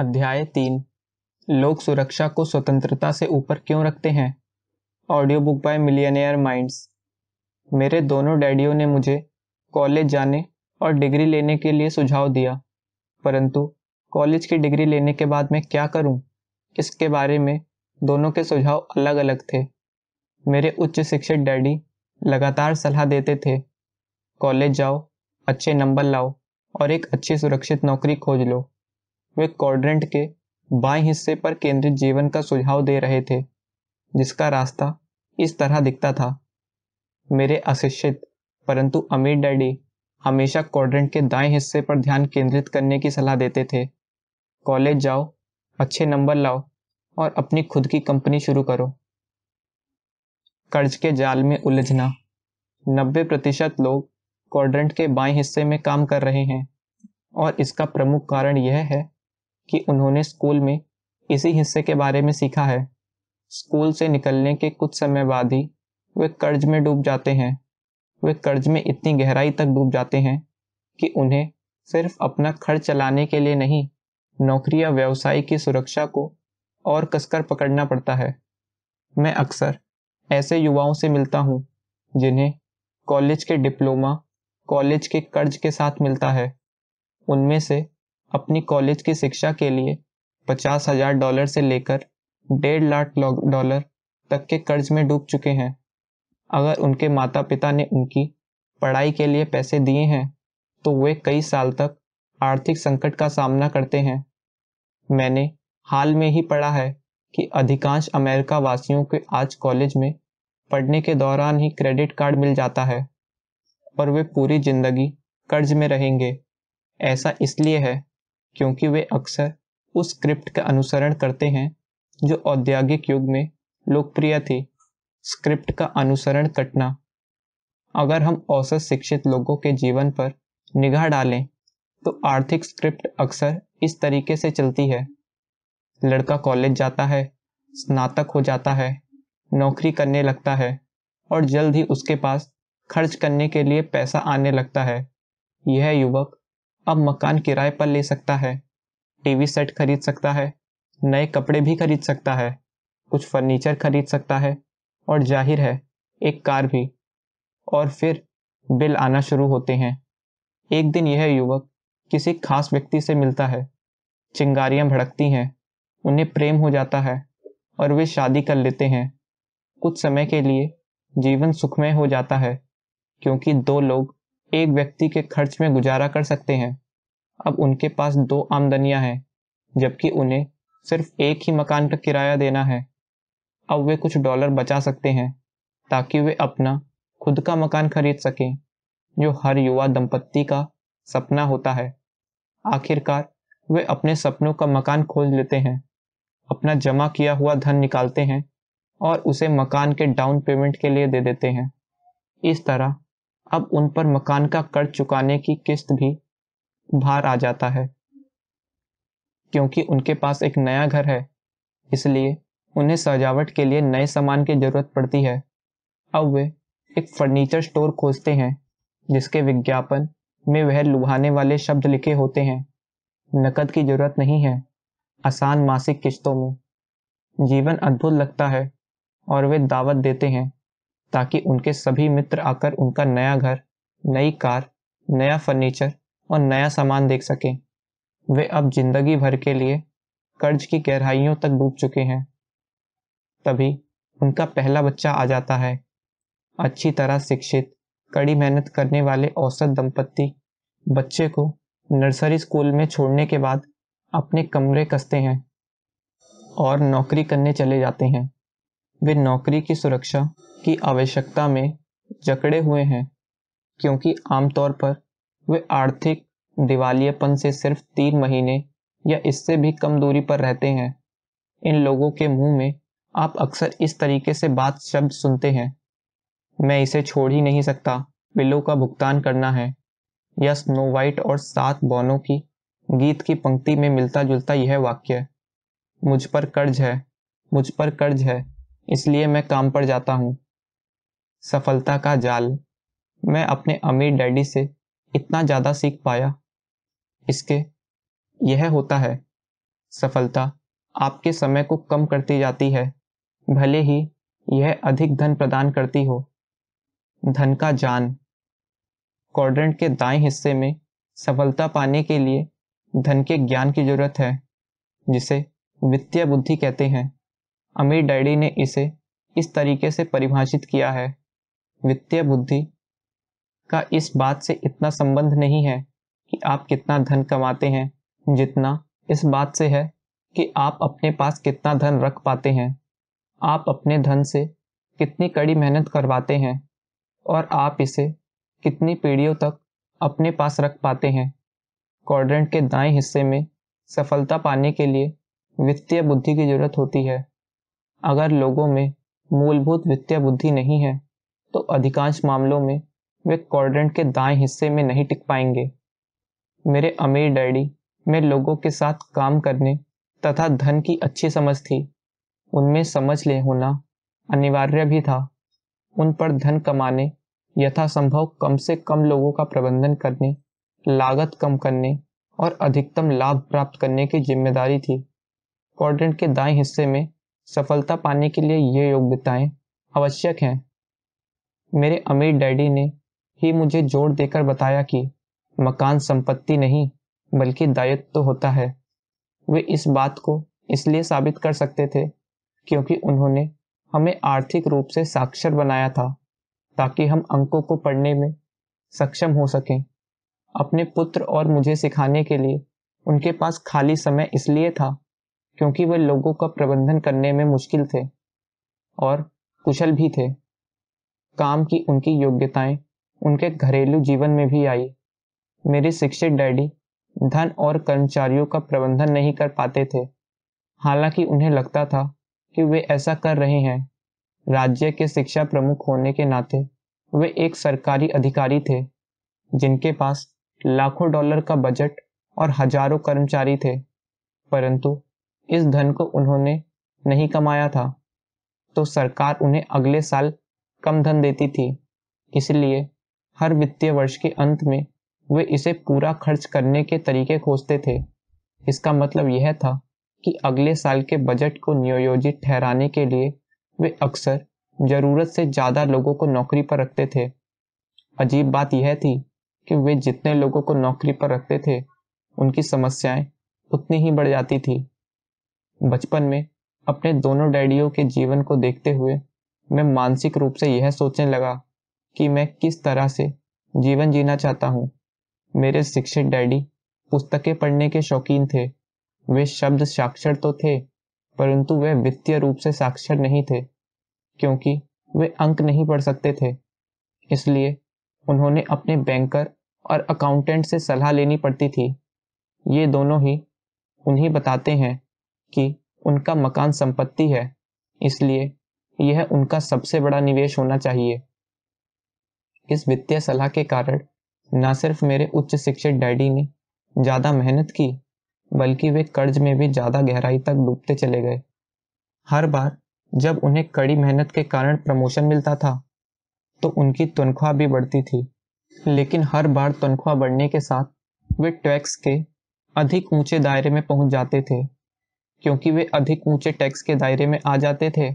अध्याय तीन लोग सुरक्षा को स्वतंत्रता से ऊपर क्यों रखते हैं audio book by millionaire minds मेरे दोनों डैडियों ने मुझे कॉलेज जाने और डिग्री लेने के लिए सुझाव दिया परंतु कॉलेज की डिग्री लेने के बाद मैं क्या करूं? इसके बारे में दोनों के सुझाव अलग अलग थे मेरे उच्च शिक्षित डैडी लगातार सलाह देते थे कॉलेज जाओ अच्छे नंबर लाओ और एक अच्छी सुरक्षित नौकरी खोज लो वे क्वाड्रेंट के बाएं हिस्से पर केंद्रित जीवन का सुझाव दे रहे थे जिसका रास्ता इस तरह दिखता था मेरे अशिक्षित परंतु अमीर डैडी हमेशा क्वाड्रेंट के दाएं हिस्से पर ध्यान केंद्रित करने की सलाह देते थे कॉलेज जाओ अच्छे नंबर लाओ और अपनी खुद की कंपनी शुरू करो कर्ज के जाल में उलझना नब्बे प्रतिशत लोग क्वाड्रेंट के बाएं हिस्से में काम कर रहे हैं और इसका प्रमुख कारण यह है कि उन्होंने स्कूल में इसी हिस्से के बारे में सीखा है स्कूल से निकलने के कुछ समय बाद ही वे कर्ज में डूब जाते हैं वे कर्ज में इतनी गहराई तक डूब जाते हैं कि उन्हें सिर्फ अपना खर्च चलाने के लिए नहीं नौकरी या व्यवसाय की सुरक्षा को और कसकर पकड़ना पड़ता है मैं अक्सर ऐसे युवाओं से मिलता हूँ जिन्हें कॉलेज के डिप्लोमा कॉलेज के कर्ज के साथ मिलता है उनमें से अपनी कॉलेज की शिक्षा के लिए पचास हजार डॉलर से लेकर डेढ़ लाख डॉलर तक के कर्ज में डूब चुके हैं अगर उनके माता पिता ने उनकी पढ़ाई के लिए पैसे दिए हैं तो वे कई साल तक आर्थिक संकट का सामना करते हैं मैंने हाल में ही पढ़ा है कि अधिकांश अमेरिका वासियों के आज कॉलेज में पढ़ने के दौरान ही क्रेडिट कार्ड मिल जाता है और वे पूरी जिंदगी कर्ज में रहेंगे ऐसा इसलिए है क्योंकि वे अक्सर उस स्क्रिप्ट का अनुसरण करते हैं जो औद्योगिक युग में लोकप्रिय थी स्क्रिप्ट का अनुसरण कटना अगर हम औसत शिक्षित लोगों के जीवन पर निगाह डालें तो आर्थिक स्क्रिप्ट अक्सर इस तरीके से चलती है लड़का कॉलेज जाता है स्नातक हो जाता है नौकरी करने लगता है और जल्द ही उसके पास खर्च करने के लिए पैसा आने लगता है यह युवक अब मकान किराए पर ले सकता है टीवी सेट खरीद सकता है नए कपड़े भी खरीद सकता है कुछ फर्नीचर खरीद सकता है और जाहिर है एक कार भी और फिर बिल आना शुरू होते हैं एक दिन यह युवक किसी खास व्यक्ति से मिलता है चिंगारियां भड़कती हैं उन्हें प्रेम हो जाता है और वे शादी कर लेते हैं कुछ समय के लिए जीवन सुखमय हो जाता है क्योंकि दो लोग एक व्यक्ति के खर्च में गुजारा कर सकते हैं अब उनके पास दो आमदनियां हैं जबकि उन्हें सिर्फ एक ही मकान का किराया देना है अब वे कुछ डॉलर बचा सकते हैं ताकि वे अपना खुद का मकान खरीद सकें जो हर युवा दंपत्ति का सपना होता है आखिरकार वे अपने सपनों का मकान खोज लेते हैं अपना जमा किया हुआ धन निकालते हैं और उसे मकान के डाउन पेमेंट के लिए दे देते हैं इस तरह अब उन पर मकान का कर्ज चुकाने की किस्त भी भार आ जाता है क्योंकि उनके पास एक नया घर है इसलिए उन्हें सजावट के लिए नए सामान की जरूरत पड़ती है अब वे एक फर्नीचर स्टोर खोजते हैं जिसके विज्ञापन में वह लुभाने वाले शब्द लिखे होते हैं नकद की जरूरत नहीं है आसान मासिक किस्तों में जीवन अद्भुत लगता है और वे दावत देते हैं ताकि उनके सभी मित्र आकर उनका नया घर नई कार नया फर्नीचर और नया सामान देख सकें वे अब जिंदगी भर के लिए कर्ज की गहराइयों तक डूब चुके हैं तभी उनका पहला बच्चा आ जाता है अच्छी तरह शिक्षित कड़ी मेहनत करने वाले औसत दंपत्ति बच्चे को नर्सरी स्कूल में छोड़ने के बाद अपने कमरे कसते हैं और नौकरी करने चले जाते हैं वे नौकरी की सुरक्षा की आवश्यकता में जकड़े हुए हैं क्योंकि आमतौर पर वे आर्थिक दिवालियेपन से सिर्फ तीन महीने या इससे भी कम दूरी पर रहते हैं इन लोगों के मुंह में आप अक्सर इस तरीके से बात शब्द सुनते हैं मैं इसे छोड़ ही नहीं सकता बिलों का भुगतान करना है या स्नो वाइट और सात बौनों की गीत की पंक्ति में मिलता जुलता यह वाक्य मुझ पर कर्ज है मुझ पर कर्ज है इसलिए मैं काम पर जाता हूँ सफलता का जाल मैं अपने अमीर डैडी से इतना ज़्यादा सीख पाया इसके यह होता है सफलता आपके समय को कम करती जाती है भले ही यह अधिक धन प्रदान करती हो धन का जान क्वाड्रेंट के दाएं हिस्से में सफलता पाने के लिए धन के ज्ञान की जरूरत है जिसे वित्तीय बुद्धि कहते हैं अमीर डैडी ने इसे इस तरीके से परिभाषित किया है वित्तीय बुद्धि का इस बात से इतना संबंध नहीं है कि आप कितना धन कमाते हैं जितना इस बात से है कि आप अपने पास कितना धन रख पाते हैं आप अपने धन से कितनी कड़ी मेहनत करवाते हैं और आप इसे कितनी पीढ़ियों तक अपने पास रख पाते हैं क्वाड्रेंट के दाएं हिस्से में सफलता पाने के लिए वित्तीय बुद्धि की जरूरत होती है अगर लोगों में मूलभूत वित्तीय बुद्धि नहीं है तो अधिकांश मामलों में वे कॉर्डेंट के दाएं हिस्से में नहीं टिक पाएंगे मेरे अमीर डैडी में लोगों के साथ काम करने तथा धन की अच्छी समझ थी उनमें समझ ले होना अनिवार्य भी था उन पर धन कमाने यथासंभव कम से कम लोगों का प्रबंधन करने लागत कम करने और अधिकतम लाभ प्राप्त करने की जिम्मेदारी थी कॉर्डेंट के दाएं हिस्से में सफलता पाने के लिए ये योग्यताएं आवश्यक हैं मेरे अमीर डैडी ने ही मुझे जोड़ देकर बताया कि मकान संपत्ति नहीं बल्कि दायित्व तो होता है वे इस बात को इसलिए साबित कर सकते थे क्योंकि उन्होंने हमें आर्थिक रूप से साक्षर बनाया था ताकि हम अंकों को पढ़ने में सक्षम हो सकें अपने पुत्र और मुझे सिखाने के लिए उनके पास खाली समय इसलिए था क्योंकि वे लोगों का प्रबंधन करने में मुश्किल थे और कुशल भी थे काम की उनकी योग्यताएं उनके घरेलू जीवन में भी आई मेरे शिक्षित डैडी धन और कर्मचारियों का प्रबंधन नहीं कर पाते थे हालांकि उन्हें लगता था कि वे ऐसा कर रहे हैं राज्य के शिक्षा प्रमुख होने के नाते वे एक सरकारी अधिकारी थे जिनके पास लाखों डॉलर का बजट और हजारों कर्मचारी थे परंतु इस धन को उन्होंने नहीं कमाया था तो सरकार उन्हें अगले साल कम धन देती थी इसलिए हर वित्तीय वर्ष के अंत में वे इसे पूरा खर्च करने के तरीके खोजते थे इसका मतलब यह था कि अगले साल के बजट को नियोजित ठहराने के लिए वे अक्सर ज़रूरत से ज़्यादा लोगों को नौकरी पर रखते थे अजीब बात यह थी कि वे जितने लोगों को नौकरी पर रखते थे उनकी समस्याएं उतनी ही बढ़ जाती थी बचपन में अपने दोनों डैडियों के जीवन को देखते हुए मैं मानसिक रूप से यह सोचने लगा कि मैं किस तरह से जीवन जीना चाहता हूँ मेरे शिक्षित डैडी पुस्तकें पढ़ने के शौकीन थे वे शब्द साक्षर तो थे परंतु वे वित्तीय रूप से साक्षर नहीं थे क्योंकि वे अंक नहीं पढ़ सकते थे इसलिए उन्होंने अपने बैंकर और अकाउंटेंट से सलाह लेनी पड़ती थी ये दोनों ही उन्हीं बताते हैं कि उनका मकान संपत्ति है इसलिए यह उनका सबसे बड़ा निवेश होना चाहिए इस वित्तीय सलाह के कारण न सिर्फ मेरे उच्च शिक्षित डैडी ने ज़्यादा मेहनत की बल्कि वे कर्ज में भी ज़्यादा गहराई तक डूबते चले गए हर बार जब उन्हें कड़ी मेहनत के कारण प्रमोशन मिलता था तो उनकी तनख्वाह भी बढ़ती थी लेकिन हर बार तनख्वाह बढ़ने के साथ वे टैक्स के अधिक ऊंचे दायरे में पहुंच जाते थे क्योंकि वे अधिक ऊंचे टैक्स के दायरे में आ जाते थे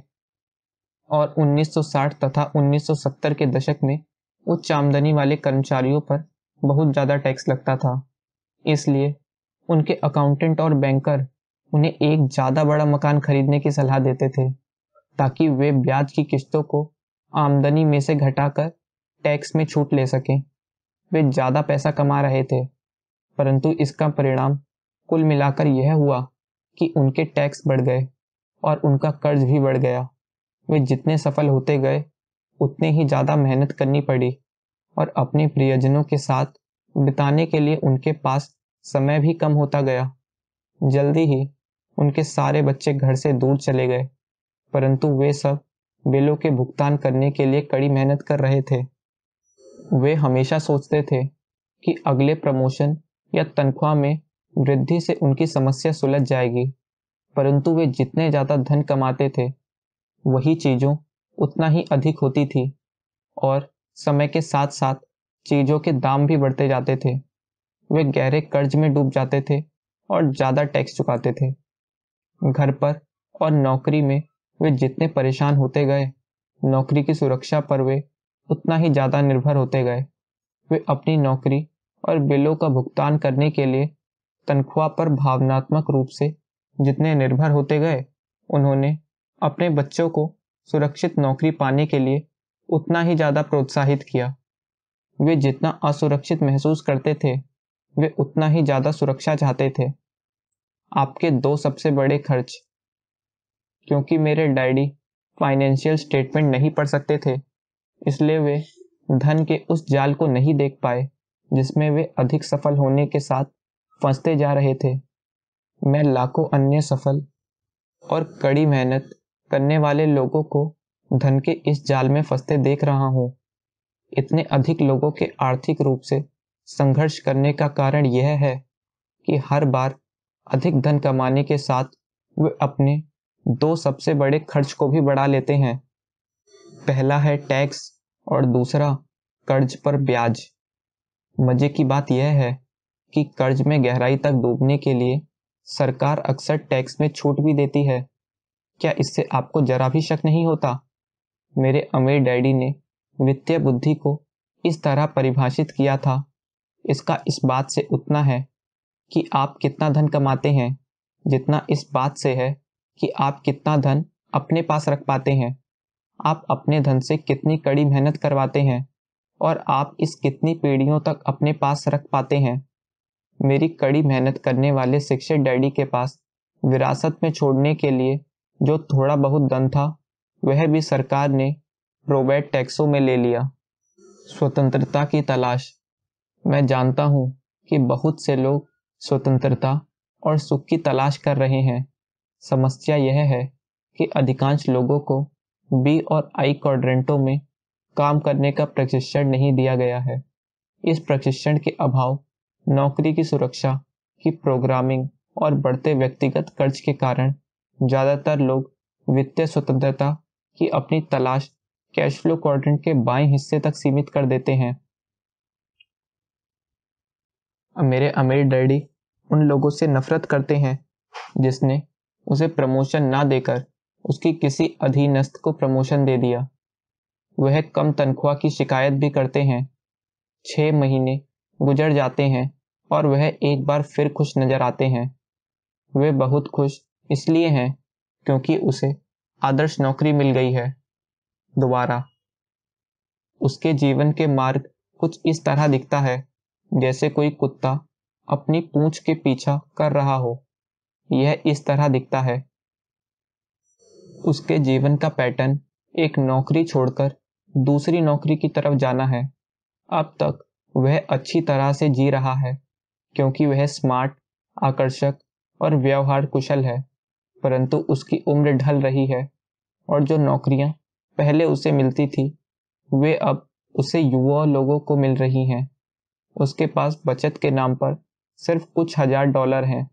और 1960 तथा 1970 के दशक में उच्च आमदनी वाले कर्मचारियों पर बहुत ज़्यादा टैक्स लगता था इसलिए उनके अकाउंटेंट और बैंकर उन्हें एक ज़्यादा बड़ा मकान खरीदने की सलाह देते थे ताकि वे ब्याज की किस्तों को आमदनी में से घटाकर टैक्स में छूट ले सकें वे ज़्यादा पैसा कमा रहे थे परंतु इसका परिणाम कुल मिलाकर यह हुआ कि उनके टैक्स बढ़ गए और उनका कर्ज भी बढ़ गया वे जितने सफल होते गए उतने ही ज़्यादा मेहनत करनी पड़ी और अपने प्रियजनों के साथ बिताने के लिए उनके पास समय भी कम होता गया जल्दी ही उनके सारे बच्चे घर से दूर चले गए परंतु वे सब बिलों के भुगतान करने के लिए कड़ी मेहनत कर रहे थे वे हमेशा सोचते थे कि अगले प्रमोशन या तनख्वाह में वृद्धि से उनकी समस्या सुलझ जाएगी परंतु वे जितने ज़्यादा धन कमाते थे वही चीज़ों उतना ही अधिक होती थी और समय के साथ साथ चीज़ों के दाम भी बढ़ते जाते थे वे गहरे कर्ज में डूब जाते थे और ज़्यादा टैक्स चुकाते थे घर पर और नौकरी में वे जितने परेशान होते गए नौकरी की सुरक्षा पर वे उतना ही ज़्यादा निर्भर होते गए वे अपनी नौकरी और बिलों का भुगतान करने के लिए तनख्वाह पर भावनात्मक रूप से जितने निर्भर होते गए उन्होंने अपने बच्चों को सुरक्षित नौकरी पाने के लिए उतना ही ज़्यादा प्रोत्साहित किया वे जितना असुरक्षित महसूस करते थे वे उतना ही ज़्यादा सुरक्षा चाहते थे आपके दो सबसे बड़े खर्च क्योंकि मेरे डैडी फाइनेंशियल स्टेटमेंट नहीं पढ़ सकते थे इसलिए वे धन के उस जाल को नहीं देख पाए जिसमें वे अधिक सफल होने के साथ फंसते जा रहे थे मैं लाखों अन्य सफल और कड़ी मेहनत करने वाले लोगों को धन के इस जाल में फंसते देख रहा हूं इतने अधिक लोगों के आर्थिक रूप से संघर्ष करने का कारण यह है कि हर बार अधिक धन कमाने के साथ वे अपने दो सबसे बड़े खर्च को भी बढ़ा लेते हैं पहला है टैक्स और दूसरा कर्ज पर ब्याज मजे की बात यह है कि कर्ज में गहराई तक डूबने के लिए सरकार अक्सर टैक्स में छूट भी देती है क्या इससे आपको जरा भी शक नहीं होता मेरे अमीर डैडी ने वित्तीय बुद्धि को इस तरह परिभाषित किया था इसका इस बात से उतना है कि आप कितना धन कमाते हैं जितना इस बात से है कि आप कितना धन अपने पास रख पाते हैं आप अपने धन से कितनी कड़ी मेहनत करवाते हैं और आप इस कितनी पीढ़ियों तक अपने पास रख पाते हैं मेरी कड़ी मेहनत करने वाले शिक्षक डैडी के पास विरासत में छोड़ने के लिए जो थोड़ा बहुत धन था वह भी सरकार ने रोबेट टैक्सों में ले लिया स्वतंत्रता की तलाश मैं जानता हूं कि बहुत से लोग स्वतंत्रता और सुख की तलाश कर रहे हैं समस्या यह है कि अधिकांश लोगों को बी और आई क्वाड्रेंटों में काम करने का प्रशिक्षण नहीं दिया गया है इस प्रशिक्षण के अभाव नौकरी की सुरक्षा की प्रोग्रामिंग और बढ़ते व्यक्तिगत कर्ज के कारण ज़्यादातर लोग वित्तीय स्वतंत्रता की अपनी तलाश कैश फ्लो क्वाड्रेंट के बाएं हिस्से तक सीमित कर देते हैं मेरे अमीर डैडी उन लोगों से नफरत करते हैं जिसने उसे प्रमोशन ना देकर उसकी किसी अधीनस्थ को प्रमोशन दे दिया वह कम तनख्वाह की शिकायत भी करते हैं छः महीने गुजर जाते हैं और वह एक बार फिर खुश नजर आते हैं वे बहुत खुश इसलिए है क्योंकि उसे आदर्श नौकरी मिल गई है दोबारा उसके जीवन के मार्ग कुछ इस तरह दिखता है जैसे कोई कुत्ता अपनी पूंछ के पीछा कर रहा हो यह इस तरह दिखता है उसके जीवन का पैटर्न एक नौकरी छोड़कर दूसरी नौकरी की तरफ जाना है अब तक वह अच्छी तरह से जी रहा है क्योंकि वह स्मार्ट आकर्षक और व्यवहार कुशल है परंतु उसकी उम्र ढल रही है और जो नौकरियां पहले उसे मिलती थी वे अब उसे युवा लोगों को मिल रही हैं उसके पास बचत के नाम पर सिर्फ कुछ हजार डॉलर हैं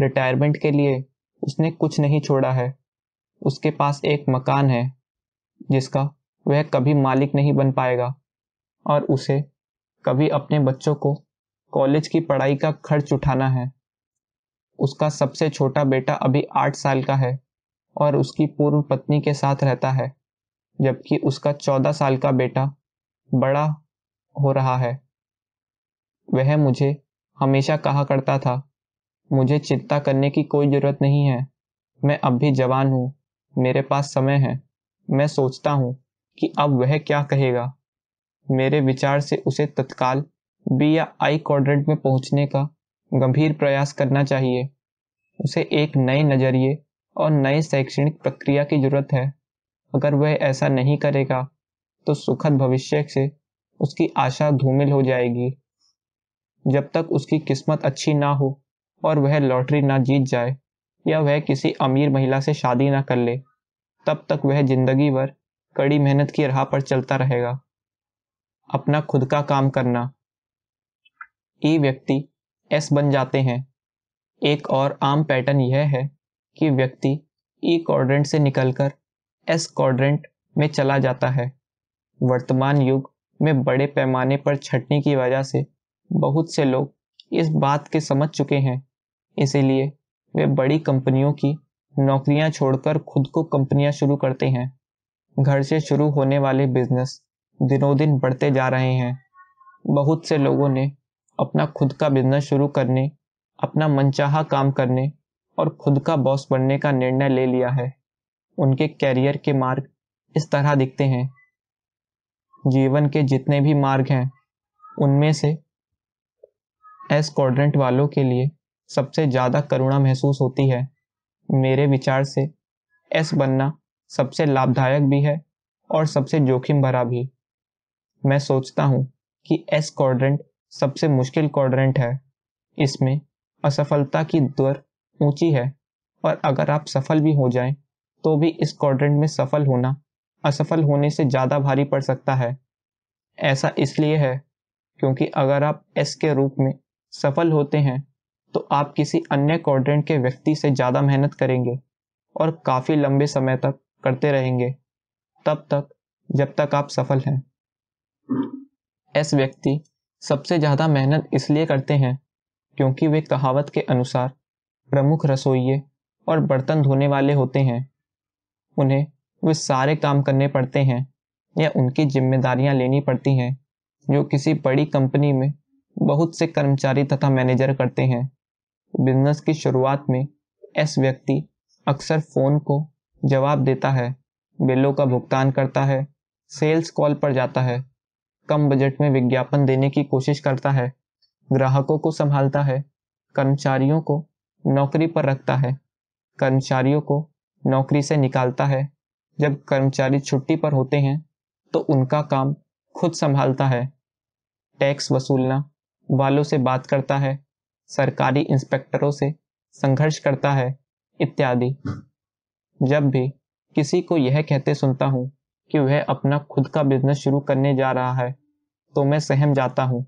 रिटायरमेंट के लिए उसने कुछ नहीं छोड़ा है उसके पास एक मकान है जिसका वह कभी मालिक नहीं बन पाएगा और उसे कभी अपने बच्चों को कॉलेज की पढ़ाई का खर्च उठाना है उसका सबसे छोटा बेटा अभी आठ साल का है और उसकी पूर्व पत्नी के साथ रहता है जबकि उसका चौदह साल का बेटा बड़ा हो रहा है वह मुझे हमेशा कहा करता था मुझे चिंता करने की कोई ज़रूरत नहीं है मैं अब भी जवान हूँ मेरे पास समय है मैं सोचता हूँ कि अब वह क्या कहेगा मेरे विचार से उसे तत्काल बी या आई क्वाड्रेंट में पहुंचने का गंभीर प्रयास करना चाहिए उसे एक नए नज़रिए और नए शैक्षणिक प्रक्रिया की जरूरत है अगर वह ऐसा नहीं करेगा तो सुखद भविष्य से उसकी आशा धूमिल हो जाएगी जब तक उसकी किस्मत अच्छी ना हो और वह लॉटरी ना जीत जाए या वह किसी अमीर महिला से शादी ना कर ले तब तक वह जिंदगी भर कड़ी मेहनत की राह पर चलता रहेगा अपना खुद का काम करना ई व्यक्ति एस बन जाते हैं एक और आम पैटर्न यह है कि व्यक्ति ई e क्वाड्रेंट से निकलकर एस क्वाड्रेंट में चला जाता है वर्तमान युग में बड़े पैमाने पर छटने की वजह से बहुत से लोग इस बात के समझ चुके हैं इसीलिए वे बड़ी कंपनियों की नौकरियां छोड़कर खुद को कंपनियां शुरू करते हैं घर से शुरू होने वाले बिजनेस दिनों दिन बढ़ते जा रहे हैं बहुत से लोगों ने अपना खुद का बिजनेस शुरू करने अपना मनचाहा काम करने और खुद का बॉस बनने का निर्णय ले लिया है उनके कैरियर के मार्ग इस तरह दिखते हैं जीवन के जितने भी मार्ग हैं उनमें से एस क्वाड्रेंट वालों के लिए सबसे ज़्यादा करुणा महसूस होती है मेरे विचार से एस बनना सबसे लाभदायक भी है और सबसे जोखिम भरा भी मैं सोचता हूँ कि एस क्वाड्रेंट सबसे मुश्किल क्वाड्रेंट है इसमें असफलता की दर ऊंची है और अगर आप सफल भी हो जाएं तो भी इस क्वाड्रेंट में सफल होना असफल होने से ज़्यादा भारी पड़ सकता है ऐसा इसलिए है क्योंकि अगर आप एस के रूप में सफल होते हैं तो आप किसी अन्य क्वाड्रेंट के व्यक्ति से ज़्यादा मेहनत करेंगे और काफ़ी लंबे समय तक करते रहेंगे तब तक जब तक आप सफल हैं एस व्यक्ति सबसे ज़्यादा मेहनत इसलिए करते हैं क्योंकि वे कहावत के अनुसार प्रमुख रसोइये और बर्तन धोने वाले होते हैं उन्हें वे सारे काम करने पड़ते हैं या उनकी जिम्मेदारियां लेनी पड़ती हैं जो किसी बड़ी कंपनी में बहुत से कर्मचारी तथा मैनेजर करते हैं बिजनेस की शुरुआत में एस व्यक्ति अक्सर फ़ोन को जवाब देता है बिलों का भुगतान करता है सेल्स कॉल पर जाता है कम बजट में विज्ञापन देने की कोशिश करता है ग्राहकों को संभालता है कर्मचारियों को नौकरी पर रखता है कर्मचारियों को नौकरी से निकालता है जब कर्मचारी छुट्टी पर होते हैं तो उनका काम खुद संभालता है टैक्स वसूलना वालों से बात करता है सरकारी इंस्पेक्टरों से संघर्ष करता है इत्यादि जब भी किसी को यह कहते सुनता हूँ कि वह अपना खुद का बिजनेस शुरू करने जा रहा है तो मैं सहम जाता हूँ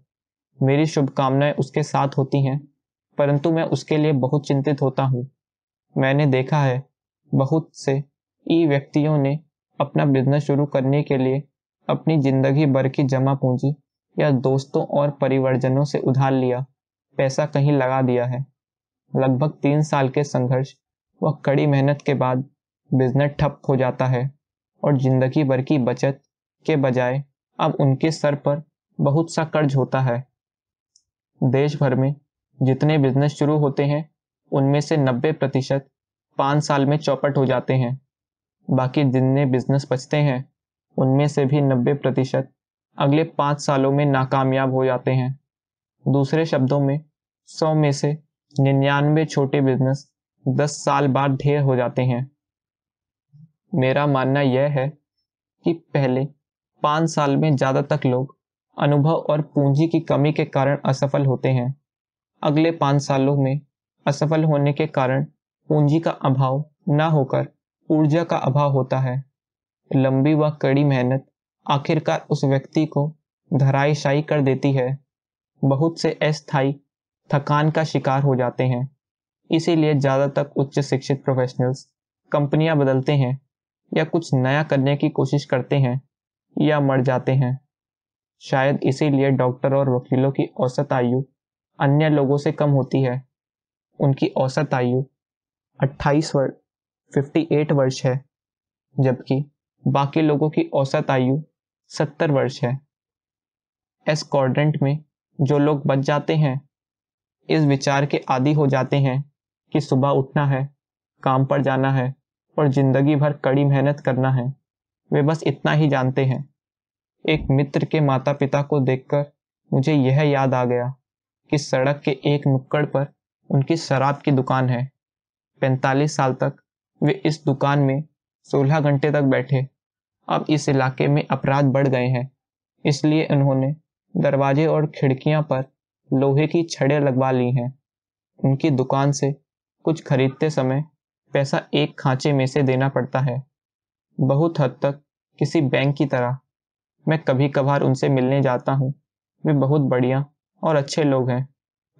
मेरी शुभकामनाएं उसके साथ होती हैं परंतु मैं उसके लिए बहुत चिंतित होता हूँ मैंने देखा है बहुत से ई व्यक्तियों ने अपना बिजनेस शुरू करने के लिए अपनी जिंदगी भर की जमा पूंजी या दोस्तों और परिवर्जनों से उधार लिया पैसा कहीं लगा दिया है लगभग तीन साल के संघर्ष व कड़ी मेहनत के बाद बिजनेस ठप हो जाता है और जिंदगी भर की बचत के बजाय अब उनके सर पर बहुत सा कर्ज होता है देश भर में जितने बिजनेस शुरू होते हैं उनमें से 90 प्रतिशत पाँच साल में चौपट हो जाते हैं बाकी जितने बिजनेस बचते हैं उनमें से भी 90 प्रतिशत अगले पाँच सालों में नाकामयाब हो जाते हैं दूसरे शब्दों में सौ में से निन्यानवे छोटे बिजनेस दस साल बाद ढेर हो जाते हैं मेरा मानना यह है कि पहले पाँच साल में ज़्यादातर लोग अनुभव और पूंजी की कमी के कारण असफल होते हैं अगले पाँच सालों में असफल होने के कारण पूंजी का अभाव न होकर ऊर्जा का अभाव होता है लंबी व कड़ी मेहनत आखिरकार उस व्यक्ति को धराईशाई कर देती है बहुत से अस्थायी थकान का शिकार हो जाते हैं इसीलिए ज़्यादातर उच्च शिक्षित प्रोफेशनल्स कंपनियां बदलते हैं या कुछ नया करने की कोशिश करते हैं या मर जाते हैं शायद इसीलिए डॉक्टर और वकीलों की औसत आयु अन्य लोगों से कम होती है उनकी औसत आयु 28 वर्ष 58 वर्ष है जबकि बाकी लोगों की औसत आयु 70 वर्ष है एस कॉर्डेंट में जो लोग बच जाते हैं इस विचार के आदि हो जाते हैं कि सुबह उठना है काम पर जाना है और ज़िंदगी भर कड़ी मेहनत करना है वे बस इतना ही जानते हैं एक मित्र के माता पिता को देखकर मुझे यह याद आ गया कि सड़क के एक नुक्कड़ पर उनकी शराब की दुकान है पैंतालीस साल तक वे इस दुकान में सोलह घंटे तक बैठे अब इस इलाके में अपराध बढ़ गए हैं इसलिए उन्होंने दरवाजे और खिड़कियां पर लोहे की छड़ें लगवा ली हैं उनकी दुकान से कुछ खरीदते समय पैसा एक खांचे में से देना पड़ता है बहुत हद तक किसी बैंक की तरह मैं कभी कभार उनसे मिलने जाता हूँ वे बहुत बढ़िया और अच्छे लोग हैं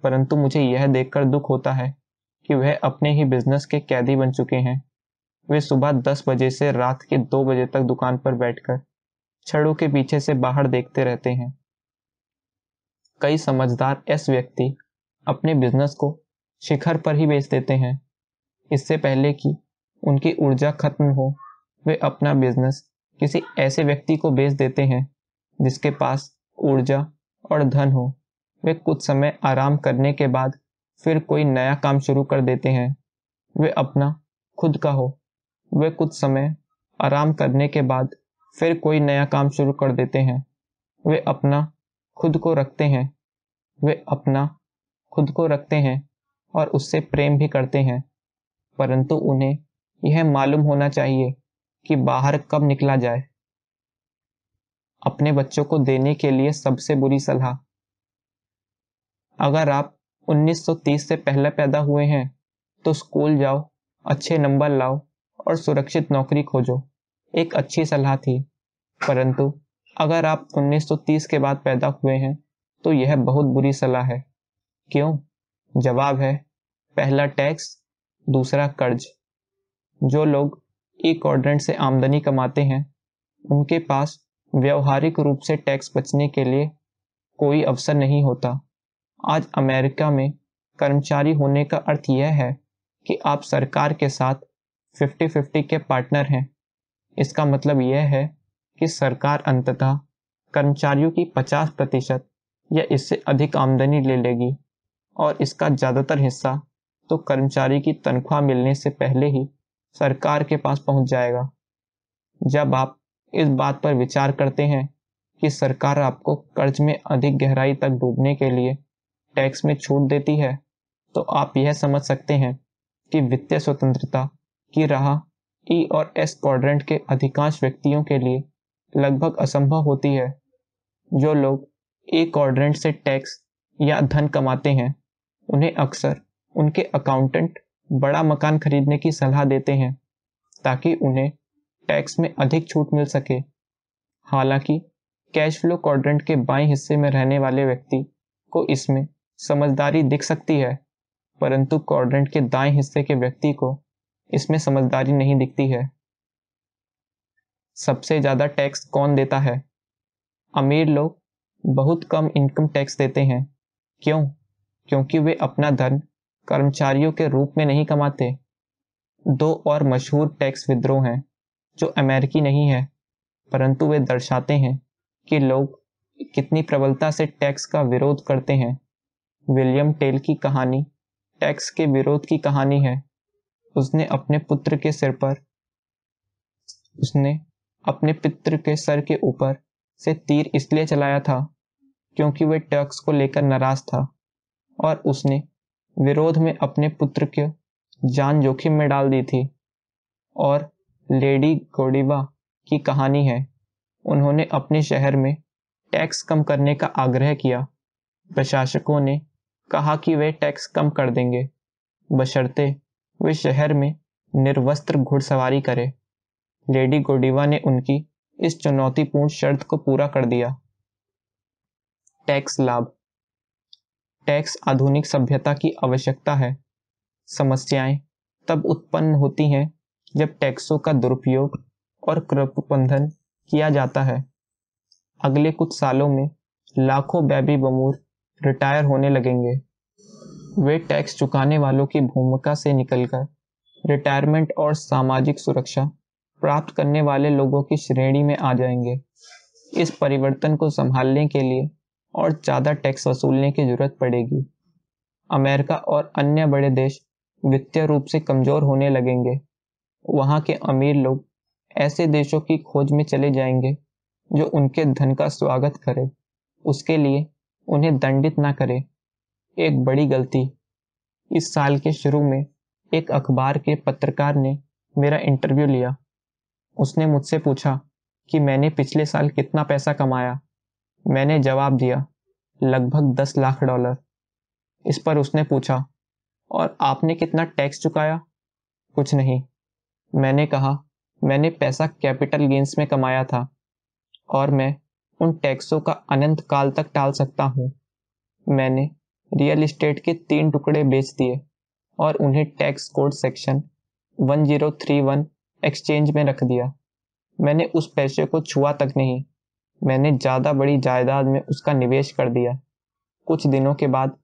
परंतु मुझे यह देखकर दुख होता है कि वह अपने ही बिजनेस के कैदी बन चुके हैं वे सुबह दस बजे से रात के दो बजे तक दुकान पर बैठकर छड़ों के पीछे से बाहर देखते रहते हैं कई समझदार ऐसे व्यक्ति अपने बिजनेस को शिखर पर ही बेच देते हैं इससे पहले कि उनकी ऊर्जा खत्म हो वे अपना बिजनेस किसी ऐसे व्यक्ति को बेच देते हैं जिसके पास ऊर्जा और धन हो वे कुछ समय आराम करने के बाद फिर कोई नया काम शुरू कर देते हैं वे अपना खुद का हो वे कुछ समय आराम करने के बाद फिर कोई नया काम शुरू कर देते हैं वे अपना खुद को रखते हैं वे अपना खुद को रखते हैं और उससे प्रेम भी करते हैं परंतु उन्हें यह मालूम होना चाहिए कि बाहर कब निकला जाए अपने बच्चों को देने के लिए सबसे बुरी सलाह अगर आप 1930 से पहले पैदा हुए हैं तो स्कूल जाओ अच्छे नंबर लाओ और सुरक्षित नौकरी खोजो एक अच्छी सलाह थी परंतु अगर आप 1930 के बाद पैदा हुए हैं तो यह बहुत बुरी सलाह है क्यों जवाब है पहला टैक्स दूसरा कर्ज जो लोग ई क्वाड्रेंट से आमदनी कमाते हैं उनके पास व्यवहारिक रूप से टैक्स बचने के लिए कोई अवसर नहीं होता आज अमेरिका में कर्मचारी होने का अर्थ यह है कि आप सरकार के साथ 50-50 के पार्टनर हैं इसका मतलब यह है कि सरकार अंततः कर्मचारियों की 50 प्रतिशत या इससे अधिक आमदनी ले लेगी और इसका ज़्यादातर हिस्सा तो कर्मचारी की तनख्वाह मिलने से पहले ही सरकार के पास पहुंच जाएगा जब आप इस बात पर विचार करते हैं कि सरकार आपको कर्ज में अधिक गहराई तक डूबने के लिए टैक्स में छूट देती है तो आप यह समझ सकते हैं कि वित्तीय स्वतंत्रता की राह ई e और एस क्वाड्रेंट के अधिकांश व्यक्तियों के लिए लगभग असंभव होती है जो लोग ए e क्वाड्रेंट से टैक्स या धन कमाते हैं उन्हें अक्सर उनके अकाउंटेंट बड़ा मकान खरीदने की सलाह देते हैं ताकि उन्हें टैक्स में अधिक छूट मिल सके हालांकि कैश फ्लो क्वाड्रेंट के बाएं हिस्से में रहने वाले व्यक्ति को इसमें समझदारी दिख सकती है परंतु क्वाड्रेंट के दाएं हिस्से के व्यक्ति को इसमें समझदारी नहीं दिखती है सबसे ज़्यादा टैक्स कौन देता है अमीर लोग बहुत कम इनकम टैक्स देते हैं क्यों क्योंकि वे अपना धन कर्मचारियों के रूप में नहीं कमाते दो और मशहूर टैक्स विद्रोह हैं जो अमेरिकी नहीं है परंतु वे दर्शाते हैं कि लोग कितनी प्रबलता से टैक्स का विरोध करते हैं विलियम टेल की कहानी टैक्स के विरोध की कहानी है उसने अपने पुत्र के सिर पर उसने अपने पितृ के सर के ऊपर से तीर इसलिए चलाया था क्योंकि वह टैक्स को लेकर नाराज था और उसने विरोध में अपने पुत्र की जान जोखिम में डाल दी थी और लेडी गोडिबा की कहानी है उन्होंने अपने शहर में टैक्स कम करने का आग्रह किया प्रशासकों ने कहा कि वे टैक्स कम कर देंगे बशर्ते वे शहर में निर्वस्त्र घुड़सवारी करें लेडी गोडिवा ने उनकी इस चुनौतीपूर्ण शर्त को पूरा कर दिया टैक्स लाभ टैक्स आधुनिक सभ्यता की आवश्यकता है समस्याएं तब उत्पन्न होती हैं जब टैक्सों का दुरुपयोग और कृपबंधन किया जाता है अगले कुछ सालों में लाखों बेबी बमूर रिटायर होने लगेंगे वे टैक्स चुकाने वालों की भूमिका से निकलकर रिटायरमेंट और सामाजिक सुरक्षा प्राप्त करने वाले लोगों की श्रेणी में आ जाएंगे इस परिवर्तन को संभालने के लिए और ज़्यादा टैक्स वसूलने की जरूरत पड़ेगी अमेरिका और अन्य बड़े देश वित्तीय रूप से कमज़ोर होने लगेंगे वहां के अमीर लोग ऐसे देशों की खोज में चले जाएंगे जो उनके धन का स्वागत करे उसके लिए उन्हें दंडित ना करे एक बड़ी गलती इस साल के शुरू में एक अखबार के पत्रकार ने मेरा इंटरव्यू लिया उसने मुझसे पूछा कि मैंने पिछले साल कितना पैसा कमाया मैंने जवाब दिया लगभग दस लाख डॉलर इस पर उसने पूछा और आपने कितना टैक्स चुकाया कुछ नहीं मैंने कहा मैंने पैसा कैपिटल गेंस में कमाया था और मैं उन टैक्सों का अनंत काल तक टाल सकता हूँ मैंने रियल इस्टेट के तीन टुकड़े बेच दिए और उन्हें टैक्स कोड सेक्शन 1031 एक्सचेंज में रख दिया मैंने उस पैसे को छुआ तक नहीं मैंने ज़्यादा बड़ी जायदाद में उसका निवेश कर दिया कुछ दिनों के बाद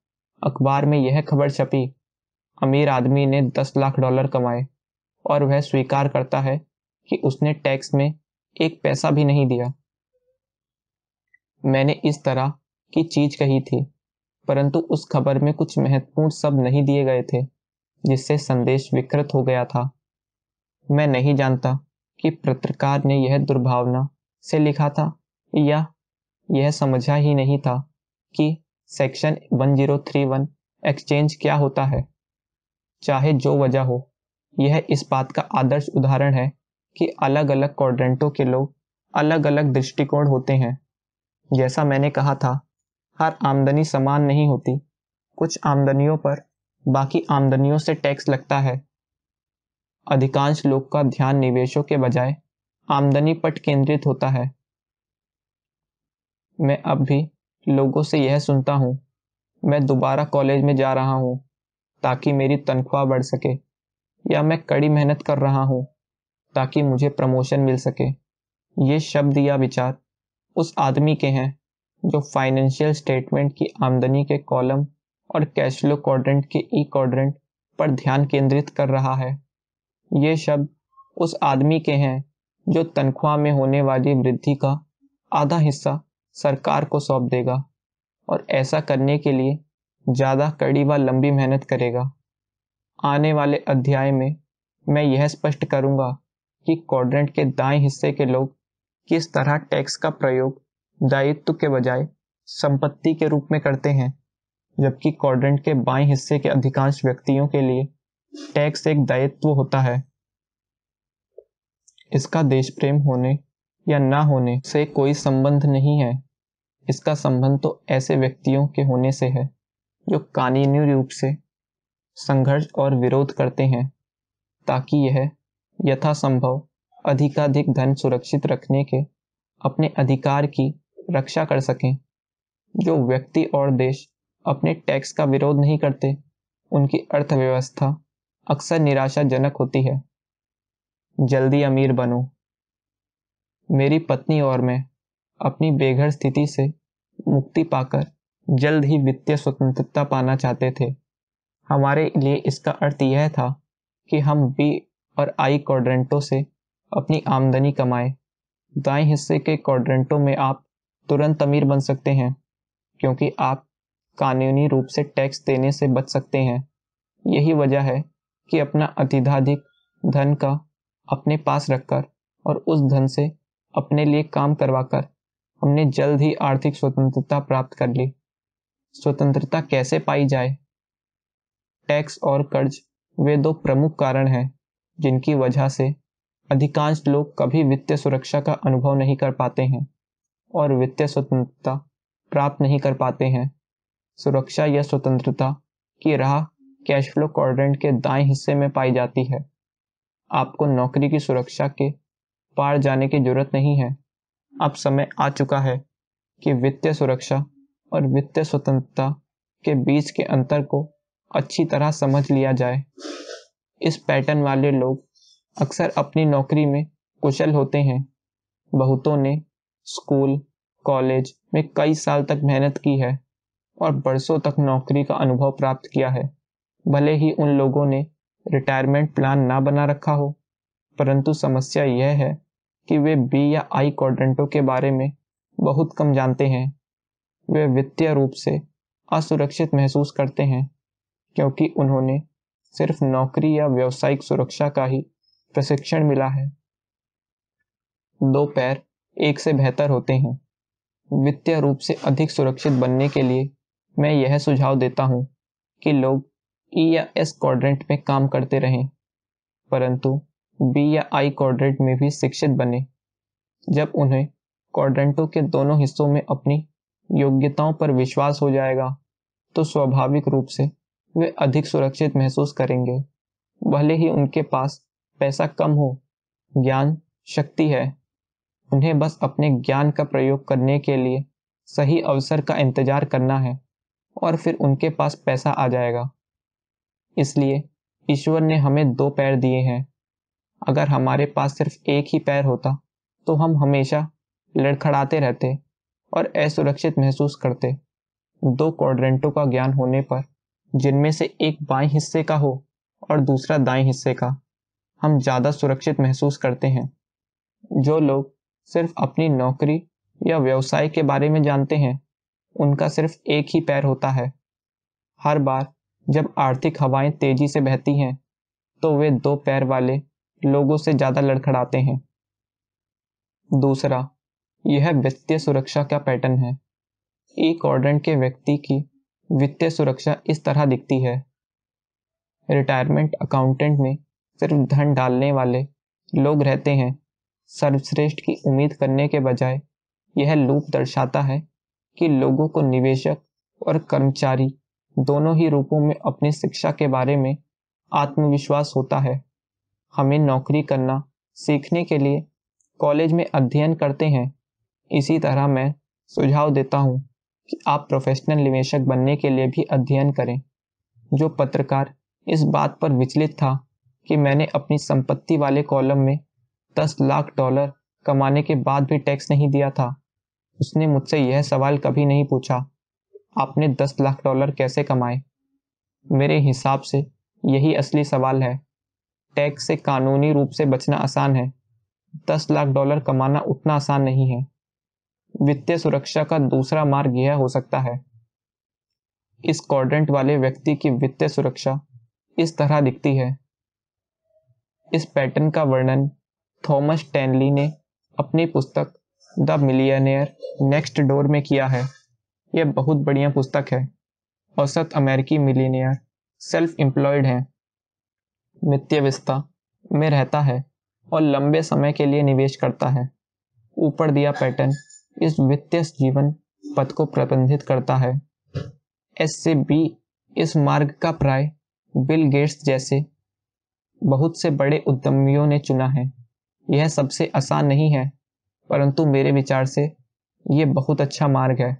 अखबार में यह खबर छपी अमीर आदमी ने दस लाख डॉलर कमाए और वह स्वीकार करता है कि उसने टैक्स में एक पैसा भी नहीं दिया मैंने इस तरह की चीज कही थी परंतु उस खबर में कुछ महत्वपूर्ण शब्द नहीं दिए गए थे जिससे संदेश विकृत हो गया था मैं नहीं जानता कि पत्रकार ने यह दुर्भावना से लिखा था या यह समझा ही नहीं था कि सेक्शन 1031 एक्सचेंज क्या होता है चाहे जो वजह हो यह इस बात का आदर्श उदाहरण है कि अलग अलग क्वाड्रेंटों के लोग अलग अलग दृष्टिकोण होते हैं जैसा मैंने कहा था हर आमदनी समान नहीं होती कुछ आमदनियों पर बाकी आमदनियों से टैक्स लगता है अधिकांश लोग का ध्यान निवेशों के बजाय आमदनी पर केंद्रित होता है मैं अब भी लोगों से यह सुनता हूँ मैं दोबारा कॉलेज में जा रहा हूँ ताकि मेरी तनख्वाह बढ़ सके या मैं कड़ी मेहनत कर रहा हूँ ताकि मुझे प्रमोशन मिल सके ये शब्द या विचार उस आदमी के हैं जो फाइनेंशियल स्टेटमेंट की आमदनी के कॉलम और कैशलो क्वाड्रेंट के ई क्वाड्रेंट पर ध्यान केंद्रित कर रहा है ये शब्द उस आदमी के हैं जो तनख्वाह में होने वाली वृद्धि का आधा हिस्सा सरकार को सौंप देगा और ऐसा करने के लिए ज़्यादा कड़ी व लंबी मेहनत करेगा आने वाले अध्याय में मैं यह स्पष्ट करूंगा कि क्वाड्रेंट के दाएं हिस्से के लोग किस तरह टैक्स का प्रयोग दायित्व के बजाय संपत्ति के रूप में करते हैं जबकि क्वाड्रेंट के बाएं हिस्से के अधिकांश व्यक्तियों के लिए टैक्स एक दायित्व होता है इसका देश प्रेम होने या ना होने से कोई संबंध नहीं है इसका संबंध तो ऐसे व्यक्तियों के होने से है जो कानूनी रूप से संघर्ष और विरोध करते हैं ताकि यह यथासंभव अधिकाधिक धन सुरक्षित रखने के अपने अधिकार की रक्षा कर सकें जो व्यक्ति और देश अपने टैक्स का विरोध नहीं करते उनकी अर्थव्यवस्था अक्सर निराशाजनक होती है जल्दी अमीर बनो मेरी पत्नी और मैं अपनी बेघर स्थिति से मुक्ति पाकर जल्द ही वित्तीय स्वतंत्रता पाना चाहते थे हमारे लिए इसका अर्थ यह था कि हम बी और आई क्वाड्रेंटों से अपनी आमदनी कमाएं। दाएं हिस्से के क्वाड्रेंटों में आप तुरंत अमीर बन सकते हैं क्योंकि आप कानूनी रूप से टैक्स देने से बच सकते हैं यही वजह है कि अपना अतिधाधिक धन का अपने पास रखकर और उस धन से अपने लिए काम करवाकर हमने जल्द ही आर्थिक स्वतंत्रता प्राप्त कर ली स्वतंत्रता कैसे पाई जाए टैक्स और कर्ज वे दो प्रमुख कारण हैं जिनकी वजह से अधिकांश लोग कभी वित्तीय सुरक्षा का अनुभव नहीं कर पाते हैं और वित्तीय स्वतंत्रता प्राप्त नहीं कर पाते हैं सुरक्षा या स्वतंत्रता की राह कैश फ्लो क्वाड्रेंट के दाएं हिस्से में पाई जाती है आपको नौकरी की सुरक्षा के पार जाने की जरूरत नहीं है अब समय आ चुका है कि वित्तीय सुरक्षा और वित्तीय स्वतंत्रता के बीच के अंतर को अच्छी तरह समझ लिया जाए इस पैटर्न वाले लोग अक्सर अपनी नौकरी में कुशल होते हैं बहुतों ने स्कूल कॉलेज में कई साल तक मेहनत की है और बरसों तक नौकरी का अनुभव प्राप्त किया है भले ही उन लोगों ने रिटायरमेंट प्लान ना बना रखा हो परंतु समस्या यह है कि वे बी या आई क्वाड्रेंटों के बारे में बहुत कम जानते हैं वे वित्तीय रूप से असुरक्षित महसूस करते हैं क्योंकि उन्होंने सिर्फ नौकरी या व्यावसायिक सुरक्षा का ही प्रशिक्षण मिला है दो पैर एक से बेहतर होते हैं वित्तीय रूप से अधिक सुरक्षित बनने के लिए मैं यह सुझाव देता हूँ कि लोग ई e या एस क्वाड्रेंट में काम करते रहें परंतु बी या आई क्वाड्रेंट में भी शिक्षित बने जब उन्हें क्वाड्रेंटों के दोनों हिस्सों में अपनी योग्यताओं पर विश्वास हो जाएगा तो स्वाभाविक रूप से वे अधिक सुरक्षित महसूस करेंगे भले ही उनके पास पैसा कम हो ज्ञान शक्ति है उन्हें बस अपने ज्ञान का प्रयोग करने के लिए सही अवसर का इंतजार करना है और फिर उनके पास पैसा आ जाएगा इसलिए ईश्वर ने हमें दो पैर दिए हैं अगर हमारे पास सिर्फ एक ही पैर होता तो हम हमेशा लड़खड़ाते रहते और असुरक्षित महसूस करते दो क्वाड्रेंटों का ज्ञान होने पर जिनमें से एक बाएं हिस्से का हो और दूसरा दाएं हिस्से का हम ज़्यादा सुरक्षित महसूस करते हैं जो लोग सिर्फ अपनी नौकरी या व्यवसाय के बारे में जानते हैं उनका सिर्फ एक ही पैर होता है हर बार जब आर्थिक हवाएं तेजी से बहती हैं तो वे दो पैर वाले लोगों से ज़्यादा लड़खड़ाते हैं दूसरा यह वित्तीय सुरक्षा का पैटर्न है ई कॉर्डेंट के व्यक्ति की वित्तीय सुरक्षा इस तरह दिखती है रिटायरमेंट अकाउंटेंट में सिर्फ धन डालने वाले लोग रहते हैं सर्वश्रेष्ठ की उम्मीद करने के बजाय यह लूप दर्शाता है कि लोगों को निवेशक और कर्मचारी दोनों ही रूपों में अपनी शिक्षा के बारे में आत्मविश्वास होता है हमें नौकरी करना सीखने के लिए कॉलेज में अध्ययन करते हैं इसी तरह मैं सुझाव देता हूँ कि आप प्रोफेशनल निवेशक बनने के लिए भी अध्ययन करें जो पत्रकार इस बात पर विचलित था कि मैंने अपनी संपत्ति वाले कॉलम में दस लाख डॉलर कमाने के बाद भी टैक्स नहीं दिया था उसने मुझसे यह सवाल कभी नहीं पूछा आपने दस लाख डॉलर कैसे कमाए मेरे हिसाब से यही असली सवाल है टैक्स से कानूनी रूप से बचना आसान है दस लाख डॉलर कमाना उतना आसान नहीं है वित्तीय सुरक्षा का दूसरा मार्ग यह हो सकता है इस क्वाड्रेंट वाले व्यक्ति की वित्तीय सुरक्षा इस तरह दिखती है इस पैटर्न का वर्णन थॉमस टैनली ने अपनी पुस्तक द मिलियनेयर नेक्स्ट डोर में किया है यह बहुत बढ़िया पुस्तक है औसत अमेरिकी मिलीनियर सेल्फ एम्प्लॉयड हैं वित्तीय में रहता है और लंबे समय के लिए निवेश करता है ऊपर दिया पैटर्न इस वित्तीय जीवन पथ को प्रबंधित करता है एस से बी इस मार्ग का प्राय बिल गेट्स जैसे बहुत से बड़े उद्यमियों ने चुना है यह सबसे आसान नहीं है परंतु मेरे विचार से यह बहुत अच्छा मार्ग है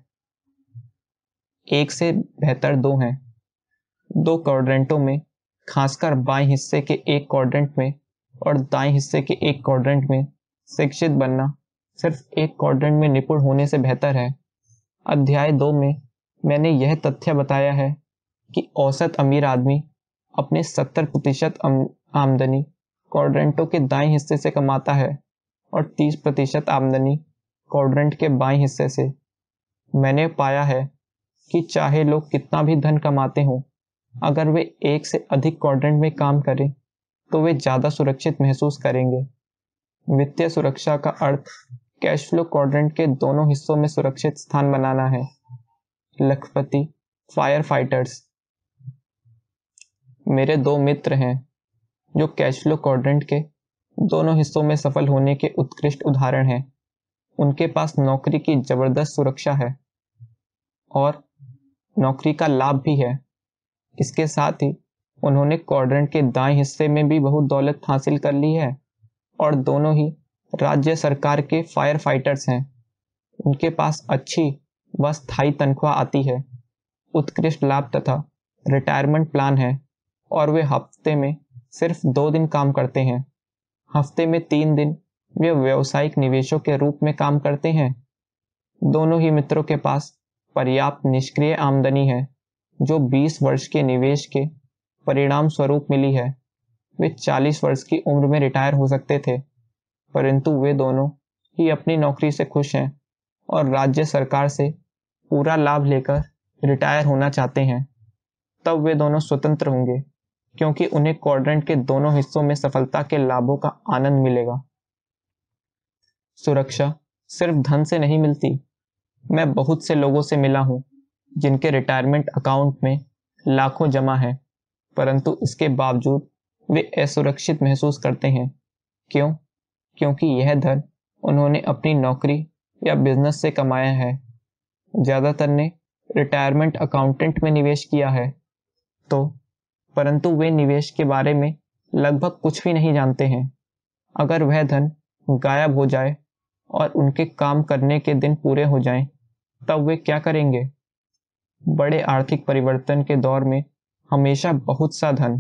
एक से बेहतर दो हैं दो क्वाड्रेंटों में खासकर बाएं हिस्से के एक क्वाड्रेंट में और दाएं हिस्से के एक क्वाड्रेंट में शिक्षित बनना सिर्फ एक क्वाड्रेंट में निपुण होने से बेहतर है अध्याय दो में मैंने यह तथ्य बताया है कि औसत अमीर आदमी अपने सत्तर प्रतिशत आमदनी क्वाड्रेंटों के दाएं हिस्से से कमाता है और तीस प्रतिशत आमदनी क्वाड्रेंट के बाएं हिस्से से मैंने पाया है कि चाहे लोग कितना भी धन कमाते हों अगर वे एक से अधिक क्वाड्रेंट में काम करें तो वे ज़्यादा सुरक्षित महसूस करेंगे वित्तीय सुरक्षा का अर्थ कैश फ्लो क्वाड्रेंट के दोनों हिस्सों में सुरक्षित स्थान बनाना है लखपति फायर फाइटर्स मेरे दो मित्र हैं जो कैश फ्लो क्वाड्रेंट के दोनों हिस्सों में सफल होने के उत्कृष्ट उदाहरण हैं उनके पास नौकरी की जबरदस्त सुरक्षा है और नौकरी का लाभ भी है इसके साथ ही उन्होंने क्वाड्रेंट के दाएं हिस्से में भी बहुत दौलत हासिल कर ली है और दोनों ही राज्य सरकार के फायर फाइटर्स हैं उनके पास अच्छी व स्थायी तनख्वाह आती है उत्कृष्ट लाभ तथा रिटायरमेंट प्लान है और वे हफ्ते में सिर्फ दो दिन काम करते हैं हफ्ते में तीन दिन वे व्यावसायिक निवेशों के रूप में काम करते हैं दोनों ही मित्रों के पास पर्याप्त निष्क्रिय आमदनी है जो 20 वर्ष के निवेश के परिणाम स्वरूप मिली है वे 40 वर्ष की उम्र में रिटायर हो सकते थे परंतु वे दोनों ही अपनी नौकरी से खुश हैं और राज्य सरकार से पूरा लाभ लेकर रिटायर होना चाहते हैं तब वे दोनों स्वतंत्र होंगे क्योंकि उन्हें क्वाड्रेंट के दोनों हिस्सों में सफलता के लाभों का आनंद मिलेगा सुरक्षा सिर्फ धन से नहीं मिलती मैं बहुत से लोगों से मिला हूँ जिनके रिटायरमेंट अकाउंट में लाखों जमा है परंतु इसके बावजूद वे असुरक्षित महसूस करते हैं क्यों क्योंकि यह धन उन्होंने अपनी नौकरी या बिजनेस से कमाया है ज़्यादातर ने रिटायरमेंट अकाउंटेंट में निवेश किया है तो परंतु वे निवेश के बारे में लगभग कुछ भी नहीं जानते हैं अगर वह धन गायब हो जाए और उनके काम करने के दिन पूरे हो जाएं, तब वे क्या करेंगे बड़े आर्थिक परिवर्तन के दौर में हमेशा बहुत सा धन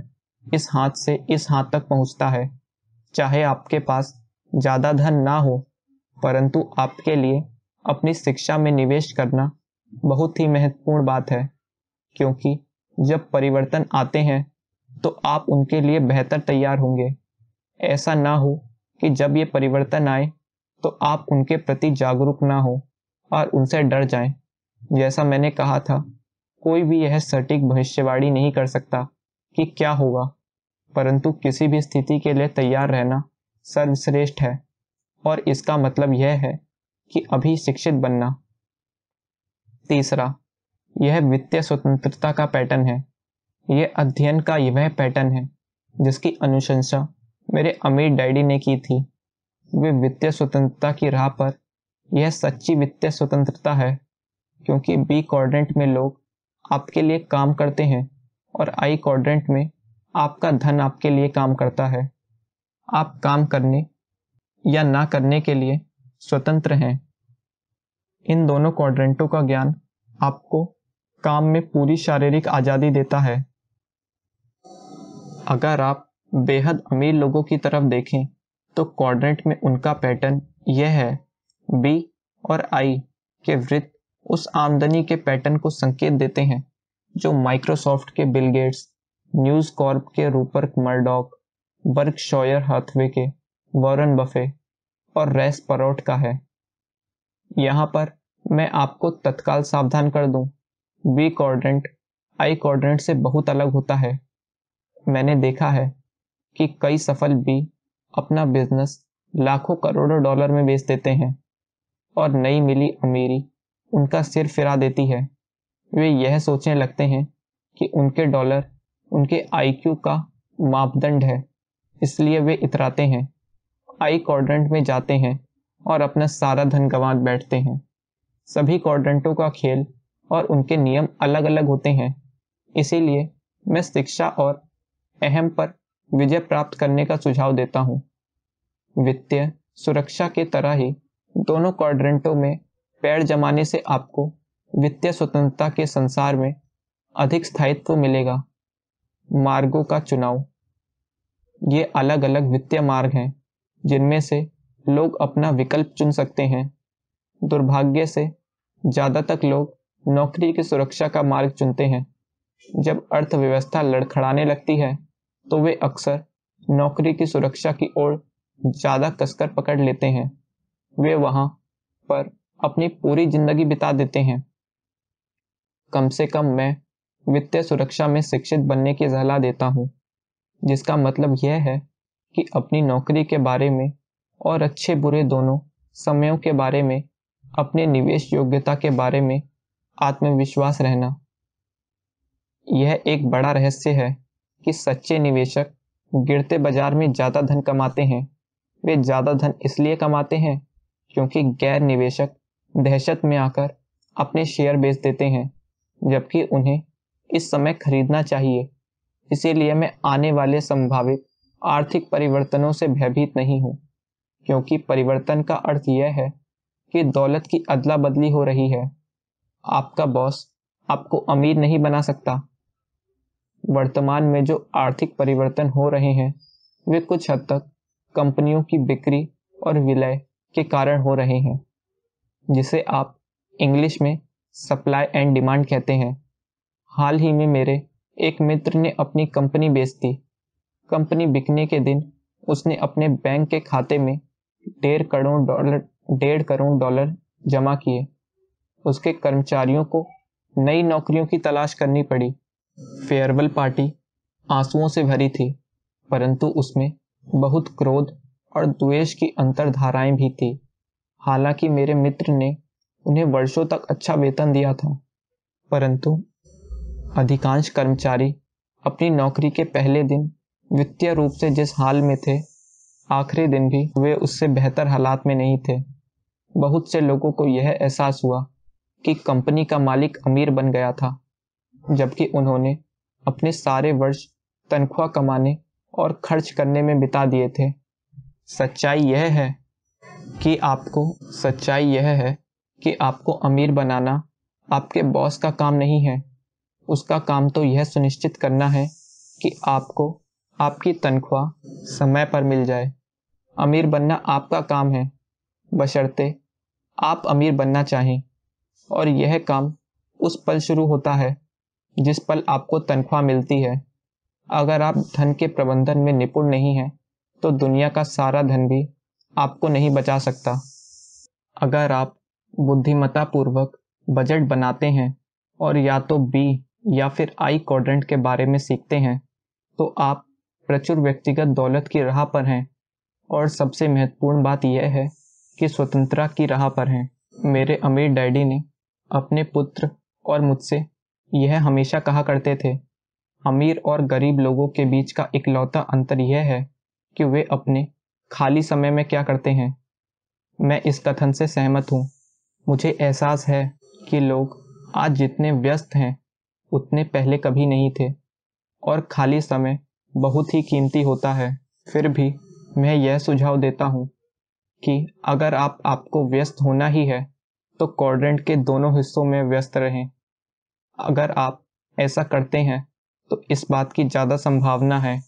इस हाथ से इस हाथ तक पहुंचता है चाहे आपके पास ज़्यादा धन ना हो परंतु आपके लिए अपनी शिक्षा में निवेश करना बहुत ही महत्वपूर्ण बात है क्योंकि जब परिवर्तन आते हैं तो आप उनके लिए बेहतर तैयार होंगे ऐसा ना हो कि जब ये परिवर्तन आए तो आप उनके प्रति जागरूक ना हो और उनसे डर जाएं। जैसा मैंने कहा था कोई भी यह सटीक भविष्यवाणी नहीं कर सकता कि क्या होगा परंतु किसी भी स्थिति के लिए तैयार रहना सर्वश्रेष्ठ है और इसका मतलब यह है कि अभी शिक्षित बनना तीसरा यह वित्तीय स्वतंत्रता का पैटर्न है यह अध्ययन का वह पैटर्न है जिसकी अनुशंसा मेरे अमीर डैडी ने की थी वे वित्तीय स्वतंत्रता की राह पर यह सच्ची वित्तीय स्वतंत्रता है क्योंकि बी क्वाड्रेंट में लोग आपके लिए काम करते हैं और आई क्वाड्रेंट में आपका धन आपके लिए काम करता है आप काम करने या ना करने के लिए स्वतंत्र हैं इन दोनों क्वाड्रेंटों का ज्ञान आपको काम में पूरी शारीरिक आज़ादी देता है अगर आप बेहद अमीर लोगों की तरफ देखें तो क्वाड्रेंट में उनका पैटर्न यह है बी और आई के वृत्त उस आमदनी के पैटर्न को संकेत देते हैं जो माइक्रोसॉफ्ट के बिल गेट्स न्यूज कॉर्प के रूपर्क मर्डॉक शॉयर हाथवे के वॉरन बफे और रेस परोट का है यहाँ पर मैं आपको तत्काल सावधान कर दूं वी कॉर्डेंट आई कॉर्डेंट से बहुत अलग होता है मैंने देखा है कि कई सफल बी अपना बिजनेस लाखों करोड़ों डॉलर में बेच देते हैं और नई मिली अमीरी उनका सिर फिरा देती है वे यह सोचने लगते हैं कि उनके डॉलर उनके आईक्यू का मापदंड है इसलिए वे इतराते हैं आई क्वाड्रेंट में जाते हैं और अपना सारा धन गंवा बैठते हैं सभी क्वाड्रेंटों का खेल और उनके नियम अलग अलग होते हैं इसीलिए मैं शिक्षा और अहम पर विजय प्राप्त करने का सुझाव देता हूँ वित्तीय सुरक्षा के तरह ही दोनों क्वाड्रेंटों में पैर जमाने से आपको वित्तीय स्वतंत्रता के संसार में अधिक स्थायित्व मिलेगा मार्गों का चुनाव ये अलग अलग वित्तीय मार्ग हैं जिनमें से लोग अपना विकल्प चुन सकते हैं दुर्भाग्य से तक लोग नौकरी की सुरक्षा का मार्ग चुनते हैं जब अर्थव्यवस्था लड़खड़ाने लगती है तो वे अक्सर नौकरी की सुरक्षा की ओर ज़्यादा कसकर पकड़ लेते हैं वे वहाँ पर अपनी पूरी जिंदगी बिता देते हैं कम से कम मैं वित्तीय सुरक्षा में शिक्षित बनने की सलाह देता हूँ जिसका मतलब यह है कि अपनी नौकरी के बारे में और अच्छे बुरे दोनों समयों के बारे में अपने निवेश योग्यता के बारे में आत्मविश्वास रहना यह एक बड़ा रहस्य है कि सच्चे निवेशक गिरते बाजार में ज़्यादा धन कमाते हैं वे ज़्यादा धन इसलिए कमाते हैं क्योंकि गैर निवेशक दहशत में आकर अपने शेयर बेच देते हैं जबकि उन्हें इस समय खरीदना चाहिए इसीलिए मैं आने वाले संभावित आर्थिक परिवर्तनों से भयभीत नहीं हूँ क्योंकि परिवर्तन का अर्थ यह है कि दौलत की अदला बदली हो रही है आपका बॉस आपको अमीर नहीं बना सकता वर्तमान में जो आर्थिक परिवर्तन हो रहे हैं वे कुछ हद तक कंपनियों की बिक्री और विलय के कारण हो रहे हैं जिसे आप इंग्लिश में सप्लाई एंड डिमांड कहते हैं हाल ही में मेरे एक मित्र ने अपनी कंपनी बेच दी कंपनी बिकने के दिन उसने अपने बैंक के खाते में डेढ़ करोड़ डॉलर डेढ़ करोड़ डॉलर जमा किए उसके कर्मचारियों को नई नौकरियों की तलाश करनी पड़ी फेयरवेल पार्टी आंसुओं से भरी थी परंतु उसमें बहुत क्रोध और द्वेष की अंतरधाराएं भी थी हालांकि मेरे मित्र ने उन्हें वर्षों तक अच्छा वेतन दिया था परंतु अधिकांश कर्मचारी अपनी नौकरी के पहले दिन वित्तीय रूप से जिस हाल में थे आखिरी दिन भी वे उससे बेहतर हालात में नहीं थे बहुत से लोगों को यह एहसास हुआ कि कंपनी का मालिक अमीर बन गया था जबकि उन्होंने अपने सारे वर्ष तनख्वाह कमाने और खर्च करने में बिता दिए थे सच्चाई यह है कि आपको सच्चाई यह है कि आपको अमीर बनाना आपके बॉस का काम नहीं है उसका काम तो यह सुनिश्चित करना है कि आपको आपकी तनख्वाह समय पर मिल जाए अमीर बनना आपका काम है बशर्ते आप अमीर बनना चाहें और यह काम उस पल शुरू होता है जिस पल आपको तनख्वाह मिलती है अगर आप धन के प्रबंधन में निपुण नहीं हैं तो दुनिया का सारा धन भी आपको नहीं बचा सकता अगर आप बुद्धिमता पूर्वक बजट बनाते हैं और या तो बी या फिर आई क्वाड्रेंट के बारे में सीखते हैं तो आप प्रचुर व्यक्तिगत दौलत की राह पर हैं और सबसे महत्वपूर्ण बात यह है कि स्वतंत्रता की राह पर हैं मेरे अमीर डैडी ने अपने पुत्र और मुझसे यह हमेशा कहा करते थे अमीर और गरीब लोगों के बीच का इकलौता अंतर यह है कि वे अपने खाली समय में क्या करते हैं मैं इस कथन से सहमत हूँ मुझे एहसास है कि लोग आज जितने व्यस्त हैं उतने पहले कभी नहीं थे और खाली समय बहुत ही कीमती होता है फिर भी मैं यह सुझाव देता हूँ कि अगर आप आपको व्यस्त होना ही है तो कॉर्डेंट के दोनों हिस्सों में व्यस्त रहें अगर आप ऐसा करते हैं तो इस बात की ज़्यादा संभावना है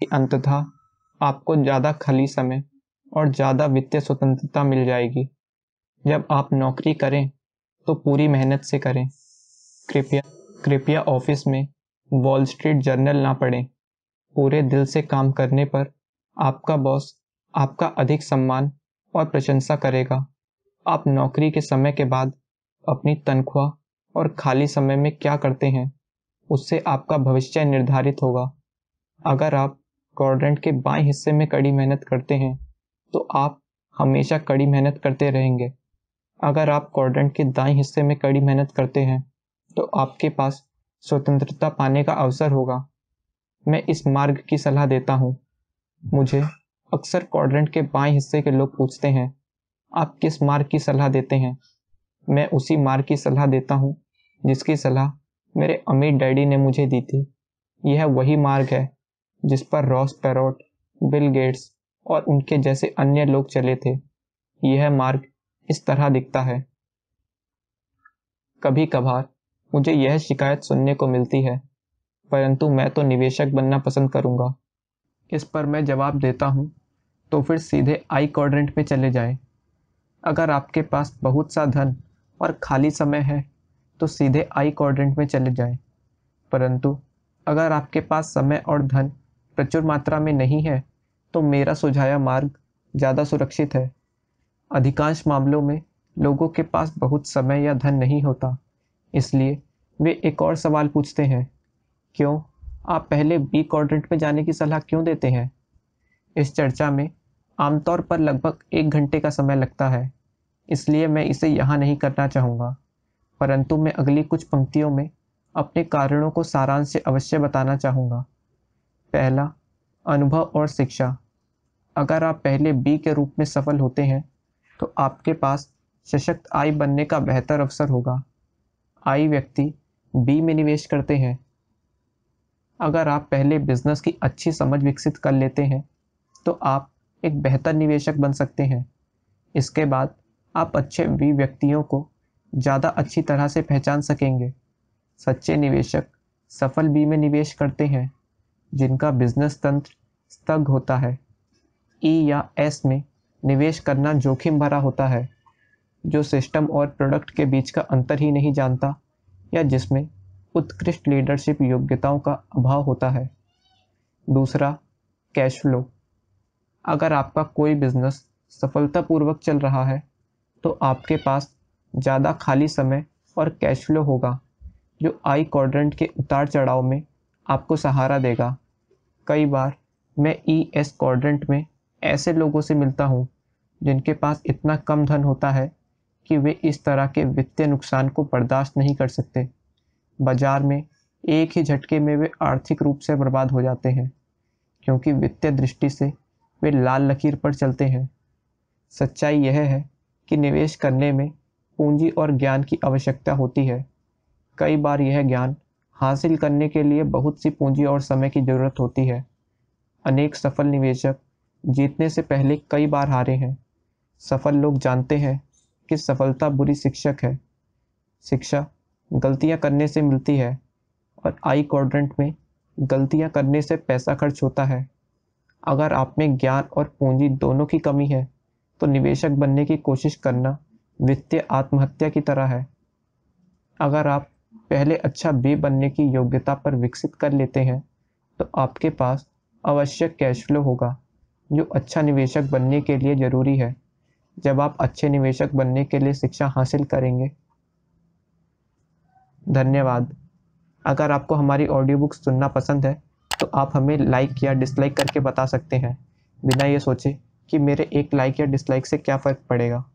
कि अंततः आपको ज़्यादा खाली समय और ज़्यादा वित्तीय स्वतंत्रता मिल जाएगी जब आप नौकरी करें तो पूरी मेहनत से करें कृपया कृपया ऑफिस में वॉल स्ट्रीट जर्नल ना पढ़ें पूरे दिल से काम करने पर आपका बॉस आपका अधिक सम्मान और प्रशंसा करेगा आप नौकरी के समय के बाद अपनी तनख्वाह और खाली समय में क्या करते हैं उससे आपका भविष्य निर्धारित होगा अगर आप क्वाड्रेंट के बाएं हिस्से में कड़ी मेहनत करते हैं तो आप हमेशा कड़ी मेहनत करते रहेंगे अगर आप क्वाड्रेंट के दाएं हिस्से में कड़ी मेहनत करते हैं तो आपके पास स्वतंत्रता पाने का अवसर होगा मैं इस मार्ग की सलाह देता हूँ मुझे अक्सर क्वाड्रेंट के बाएं हिस्से के लोग पूछते हैं आप किस मार्ग की सलाह देते हैं मैं उसी मार्ग की सलाह देता हूँ जिसकी सलाह मेरे अमीर डैडी ने मुझे दी थी यह वही मार्ग है जिस पर रॉस पैरोट बिल गेट्स और उनके जैसे अन्य लोग चले थे यह मार्ग इस तरह दिखता है कभी कभार मुझे यह शिकायत सुनने को मिलती है परंतु मैं तो निवेशक बनना पसंद करूंगा इस पर मैं जवाब देता हूं तो फिर सीधे आई क्वाड्रेंट में चले जाए अगर आपके पास बहुत सा धन और खाली समय है तो सीधे आई क्वाड्रेंट में चले जाए परंतु अगर आपके पास समय और धन प्रचुर मात्रा में नहीं है तो मेरा सुझाया मार्ग ज़्यादा सुरक्षित है अधिकांश मामलों में लोगों के पास बहुत समय या धन नहीं होता इसलिए वे एक और सवाल पूछते हैं क्यों आप पहले बी क्वाड्रेंट में जाने की सलाह क्यों देते हैं इस चर्चा में आमतौर पर लगभग एक घंटे का समय लगता है इसलिए मैं इसे यहाँ नहीं करना चाहूँगा परंतु मैं अगली कुछ पंक्तियों में अपने कारणों को सारांश से अवश्य बताना चाहूँगा पहला अनुभव और शिक्षा अगर आप पहले बी के रूप में सफल होते हैं तो आपके पास सशक्त आई बनने का बेहतर अवसर होगा आई व्यक्ति बी में निवेश करते हैं अगर आप पहले बिजनेस की अच्छी समझ विकसित कर लेते हैं तो आप एक बेहतर निवेशक बन सकते हैं इसके बाद आप अच्छे वी व्यक्तियों को ज़्यादा अच्छी तरह से पहचान सकेंगे सच्चे निवेशक सफल बी में निवेश करते हैं जिनका बिजनेस तंत्र स्थग होता है ई e या एस में निवेश करना जोखिम भरा होता है जो सिस्टम और प्रोडक्ट के बीच का अंतर ही नहीं जानता या जिसमें उत्कृष्ट लीडरशिप योग्यताओं का अभाव होता है दूसरा कैश फ्लो अगर आपका कोई बिजनेस सफलतापूर्वक चल रहा है तो आपके पास ज़्यादा खाली समय और कैश फ्लो होगा जो आई क्वाड्रेंट के उतार चढ़ाव में आपको सहारा देगा कई बार मैं ई एस क्वाड्रेंट में ऐसे लोगों से मिलता हूँ जिनके पास इतना कम धन होता है कि वे इस तरह के वित्तीय नुकसान को बर्दाश्त नहीं कर सकते बाजार में एक ही झटके में वे आर्थिक रूप से बर्बाद हो जाते हैं क्योंकि वित्तीय दृष्टि से वे लाल लकीर पर चलते हैं सच्चाई यह है कि निवेश करने में पूंजी और ज्ञान की आवश्यकता होती है कई बार यह ज्ञान हासिल करने के लिए बहुत सी पूंजी और समय की ज़रूरत होती है अनेक सफल निवेशक जीतने से पहले कई बार हारे हैं सफल लोग जानते हैं कि सफलता बुरी शिक्षक है शिक्षा गलतियां करने से मिलती है और आई क्वाड्रेंट में गलतियां करने से पैसा खर्च होता है अगर आप में ज्ञान और पूंजी दोनों की कमी है तो निवेशक बनने की कोशिश करना वित्तीय आत्महत्या की तरह है अगर आप पहले अच्छा बी बनने की योग्यता पर विकसित कर लेते हैं तो आपके पास अवश्य कैश फ्लो होगा जो अच्छा निवेशक बनने के लिए ज़रूरी है जब आप अच्छे निवेशक बनने के लिए शिक्षा हासिल करेंगे धन्यवाद अगर आपको हमारी ऑडियो बुक सुनना पसंद है तो आप हमें लाइक या डिसलाइक करके बता सकते हैं बिना ये सोचे कि मेरे एक लाइक या डिसलाइक से क्या फ़र्क पड़ेगा